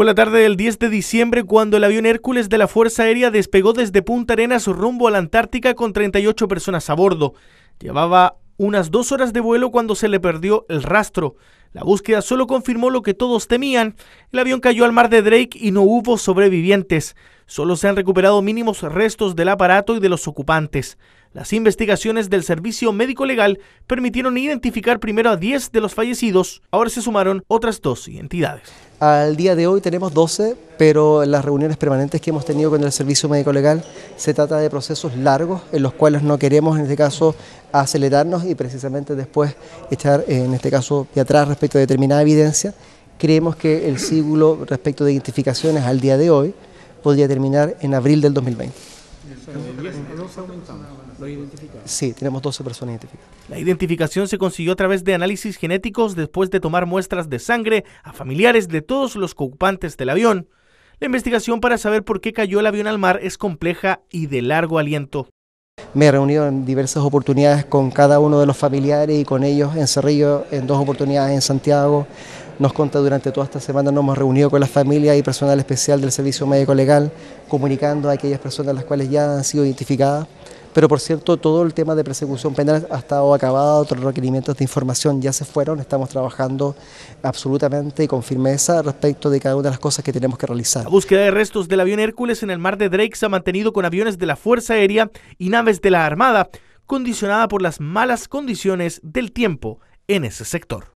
Fue la tarde del 10 de diciembre cuando el avión Hércules de la Fuerza Aérea despegó desde Punta Arenas rumbo a la Antártica con 38 personas a bordo. Llevaba unas dos horas de vuelo cuando se le perdió el rastro. La búsqueda solo confirmó lo que todos temían. El avión cayó al mar de Drake y no hubo sobrevivientes. Solo se han recuperado mínimos restos del aparato y de los ocupantes. Las investigaciones del Servicio Médico Legal permitieron identificar primero a 10 de los fallecidos. Ahora se sumaron otras dos identidades. Al día de hoy tenemos 12, pero las reuniones permanentes que hemos tenido con el Servicio Médico Legal se trata de procesos largos en los cuales no queremos en este caso acelerarnos y precisamente después echar eh, en este caso de atrás respecto a determinada evidencia. Creemos que el círculo respecto de identificaciones al día de hoy podría terminar en abril del 2020. Sí, tenemos 12 personas identificadas. La identificación se consiguió a través de análisis genéticos después de tomar muestras de sangre a familiares de todos los ocupantes del avión. La investigación para saber por qué cayó el avión al mar es compleja y de largo aliento. Me he reunido en diversas oportunidades con cada uno de los familiares y con ellos en Cerrillo, en dos oportunidades en Santiago, nos conta durante toda esta semana, nos hemos reunido con la familia y personal especial del Servicio Médico Legal, comunicando a aquellas personas las cuales ya han sido identificadas. Pero por cierto, todo el tema de persecución penal ha estado acabado, otros requerimientos de información ya se fueron, estamos trabajando absolutamente y con firmeza respecto de cada una de las cosas que tenemos que realizar. La búsqueda de restos del avión Hércules en el mar de Drake se ha mantenido con aviones de la Fuerza Aérea y naves de la Armada, condicionada por las malas condiciones del tiempo en ese sector.